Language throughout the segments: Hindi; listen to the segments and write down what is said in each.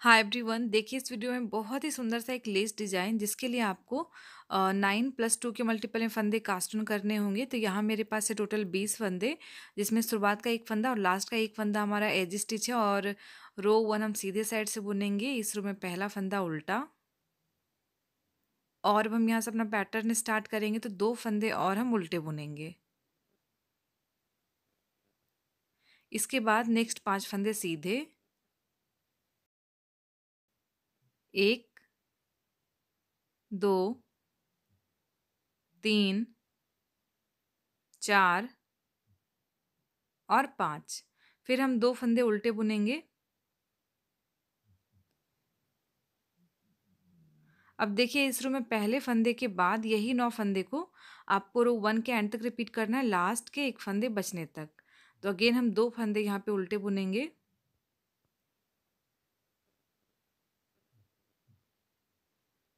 हाय एवरीवन देखिए इस वीडियो में बहुत ही सुंदर सा एक लेस डिज़ाइन जिसके लिए आपको नाइन प्लस टू के मल्टीपल में फंदे कास्टन करने होंगे तो यहाँ मेरे पास है टोटल बीस फंदे जिसमें शुरुआत का एक फंदा और लास्ट का एक फंदा हमारा एज स्टिच है और रो वन हम सीधे साइड से बुनेंगे इस रो में पहला फंदा उल्टा और अब हम यहाँ से अपना पैटर्न स्टार्ट करेंगे तो दो फंदे और हम उल्टे बुनेंगे इसके बाद नेक्स्ट पाँच फंदे सीधे एक दो तीन चार और पाँच फिर हम दो फंदे उल्टे बुनेंगे अब देखिए इस रो में पहले फंदे के बाद यही नौ फंदे को आपको रो वन के एंड तक रिपीट करना है लास्ट के एक फंदे बचने तक तो अगेन हम दो फंदे यहाँ पे उल्टे बुनेंगे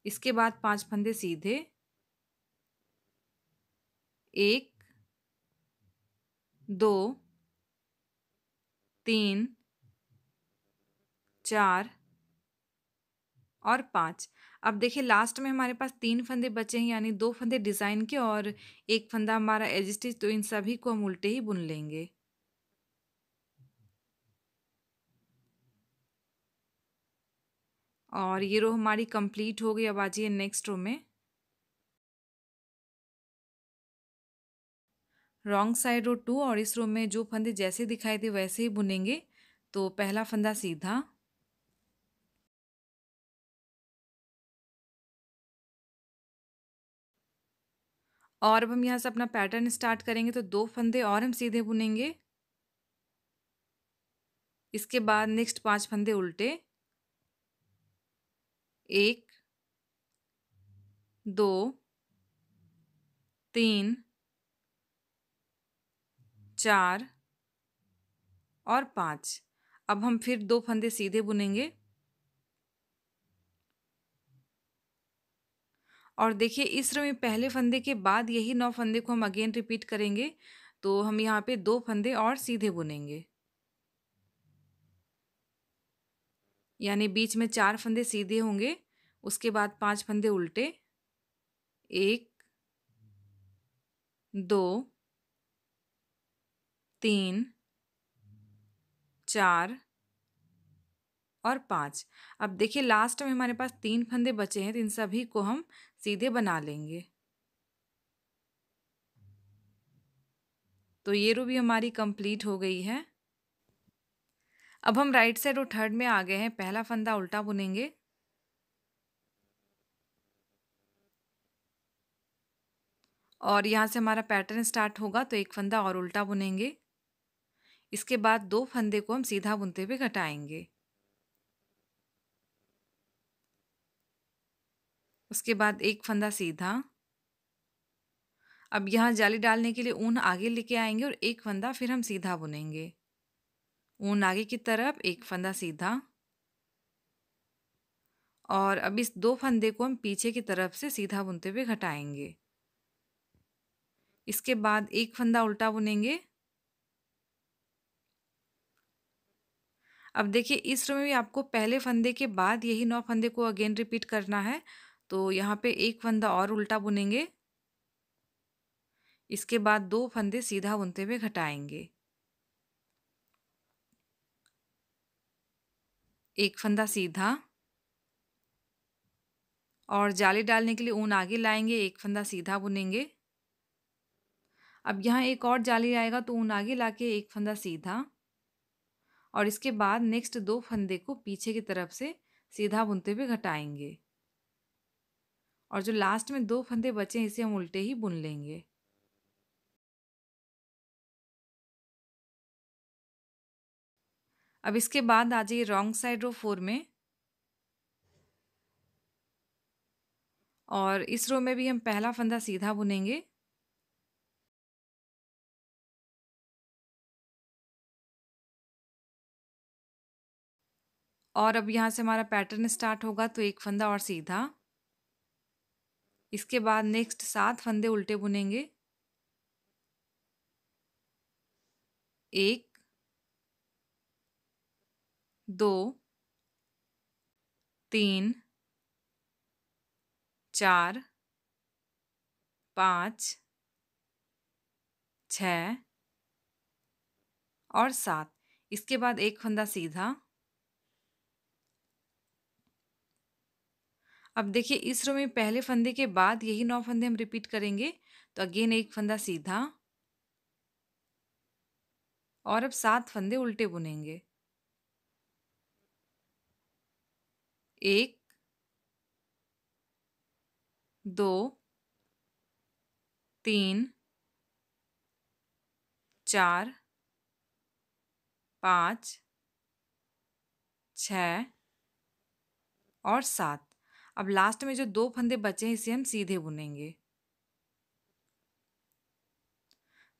इसके बाद पांच फंदे सीधे एक दो तीन चार और पांच अब देखिए लास्ट में हमारे पास तीन फंदे बचे हैं यानी दो फंदे डिज़ाइन के और एक फंदा हमारा एजिस्टिच तो इन सभी को हम उल्टे ही बुन लेंगे और ये रो हमारी कंप्लीट हो गई अब आ जाइए नेक्स्ट रो में रॉन्ग साइड रो टू और इस रो में जो फंदे जैसे दिखाए थे वैसे ही बुनेंगे तो पहला फंदा सीधा और अब हम यहाँ से अपना पैटर्न स्टार्ट करेंगे तो दो फंदे और हम सीधे बुनेंगे इसके बाद नेक्स्ट पांच फंदे उल्टे एक दो तीन चार और पाँच अब हम फिर दो फंदे सीधे बुनेंगे और देखिए इस रो में पहले फंदे के बाद यही नौ फंदे को हम अगेन रिपीट करेंगे तो हम यहाँ पे दो फंदे और सीधे बुनेंगे यानी बीच में चार फंदे सीधे होंगे उसके बाद पांच फंदे उल्टे एक दो तीन चार और पाँच अब देखिए लास्ट में हमारे पास तीन फंदे बचे हैं तो इन सभी को हम सीधे बना लेंगे तो ये रो भी हमारी कंप्लीट हो गई है अब हम राइट साइड और थर्ड में आ गए हैं पहला फंदा उल्टा बुनेंगे और यहाँ से हमारा पैटर्न स्टार्ट होगा तो एक फंदा और उल्टा बुनेंगे इसके बाद दो फंदे को हम सीधा बुनते हुए घटाएंगे उसके बाद एक फंदा सीधा अब यहाँ जाली डालने के लिए ऊन आगे लेके आएंगे और एक फंदा फिर हम सीधा बुनेंगे ऊन आगे की तरफ एक फंदा सीधा और अब इस दो फंदे को हम पीछे की तरफ से सीधा बुनते हुए घटाएंगे इसके बाद एक फंदा उल्टा बुनेंगे अब देखिए इस रो में भी आपको पहले फंदे के बाद यही नौ फंदे को अगेन रिपीट करना है तो यहाँ पे एक फंदा और उल्टा बुनेंगे इसके बाद दो फंदे सीधा बुनते हुए घटाएंगे एक फंदा सीधा और जाली डालने के लिए ऊन आगे लाएंगे एक फंदा सीधा बुनेंगे अब यहाँ एक और जाली आएगा तो ऊन आगे ला के एक फंदा सीधा और इसके बाद नेक्स्ट दो फंदे को पीछे की तरफ से सीधा बुनते हुए घटाएंगे और जो लास्ट में दो फंदे बचे हैं इसे हम उल्टे ही बुन लेंगे अब इसके बाद आ जाइए रॉन्ग साइड रो फोर में और इस रो में भी हम पहला फंदा सीधा बुनेंगे और अब यहाँ से हमारा पैटर्न स्टार्ट होगा तो एक फंदा और सीधा इसके बाद नेक्स्ट सात फंदे उल्टे बुनेंगे एक दो तीन चार पाँच छ और सात इसके बाद एक फंदा सीधा अब देखिए इस रो में पहले फंदे के बाद यही नौ फंदे हम रिपीट करेंगे तो अगेन एक फंदा सीधा और अब सात फंदे उल्टे बुनेंगे एक दो तीन चार पाँच छ और सात अब लास्ट में जो दो फंदे बचे हैं इसे हम सीधे बुनेंगे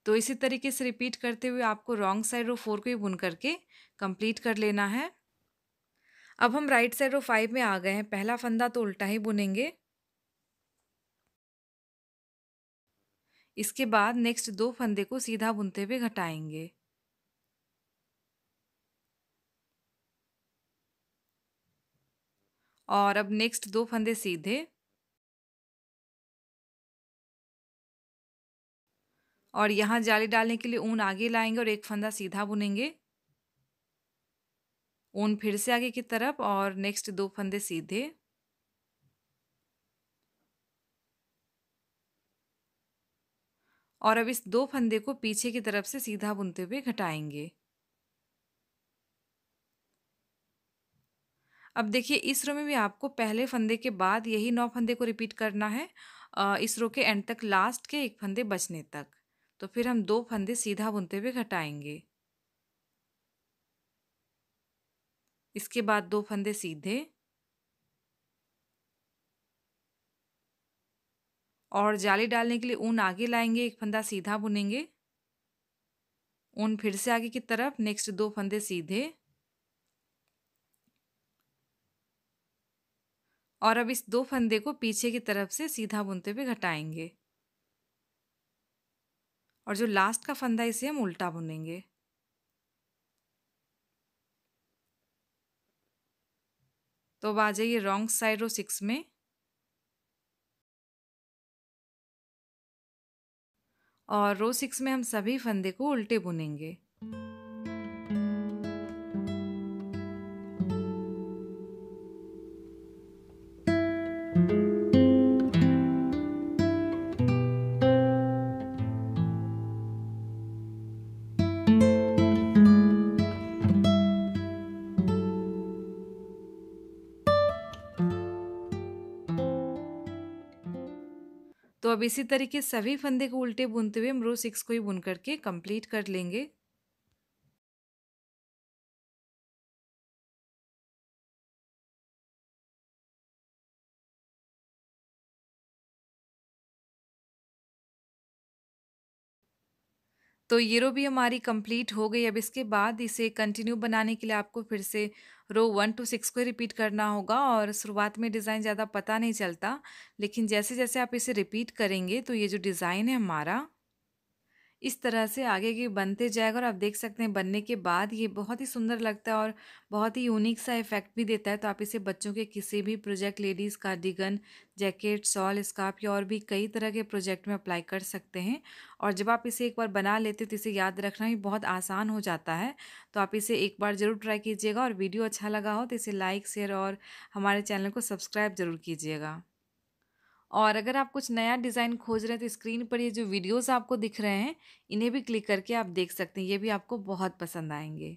तो इसी तरीके से रिपीट करते हुए आपको रॉन्ग साइड रो फोर को ही बुन करके कंप्लीट कर लेना है अब हम राइट साइड रो फाइव में आ गए हैं पहला फंदा तो उल्टा ही बुनेंगे इसके बाद नेक्स्ट दो फंदे को सीधा बुनते हुए घटाएंगे और अब नेक्स्ट दो फंदे सीधे और यहाँ जाली डालने के लिए ऊन आगे लाएंगे और एक फंदा सीधा बुनेंगे ऊन फिर से आगे की तरफ और नेक्स्ट दो फंदे सीधे और अब इस दो फंदे को पीछे की तरफ से सीधा बुनते हुए घटाएंगे अब देखिए इस रो में भी आपको पहले फंदे के बाद यही नौ फंदे को रिपीट करना है इस रो के एंड तक लास्ट के एक फंदे बचने तक तो फिर हम दो फंदे सीधा बुनते हुए घटाएंगे इसके बाद दो फंदे सीधे और जाली डालने के लिए ऊन आगे लाएंगे एक फंदा सीधा बुनेंगे ऊन फिर से आगे की तरफ नेक्स्ट दो फंदे सीधे और अब इस दो फंदे को पीछे की तरफ से सीधा बुनते हुए घटाएंगे और जो लास्ट का फंदा है इसे हम उल्टा बुनेंगे तो अब आ जाइए रॉन्ग साइड रो सिक्स में और रो सिक्स में हम सभी फंदे को उल्टे बुनेंगे तो अब इसी तरीके सभी फंदे को उल्टे बुनते हुए हम रो सिक्स को ही बुन करके कंप्लीट कर लेंगे तो ये रो भी हमारी कंप्लीट हो गई अब इसके बाद इसे कंटिन्यू बनाने के लिए आपको फिर से रो वन टू सिक्स को रिपीट करना होगा और शुरुआत में डिज़ाइन ज़्यादा पता नहीं चलता लेकिन जैसे जैसे आप इसे रिपीट करेंगे तो ये जो डिज़ाइन है हमारा इस तरह से आगे की बनते जाएगा और आप देख सकते हैं बनने के बाद ये बहुत ही सुंदर लगता है और बहुत ही यूनिक सा इफेक्ट भी देता है तो आप इसे बच्चों के किसी भी project ladies cardigan jacket shawl scarf या और भी कई तरह के प्रोजेक्ट में अप्लाई कर सकते हैं और जब आप इसे एक बार बना लेते हो तो इसे याद रखना भी बहुत आसान हो जाता है तो आप इसे एक बार ज़रूर ट्राई कीजिएगा और वीडियो अच्छा लगा हो तो इसे लाइक शेयर और हमारे चैनल को सब्सक्राइब ज़रूर कीजिएगा और अगर आप कुछ नया डिज़ाइन खोज रहे हैं तो स्क्रीन पर ये जो वीडियोस आपको दिख रहे हैं इन्हें भी क्लिक करके आप देख सकते हैं ये भी आपको बहुत पसंद आएंगे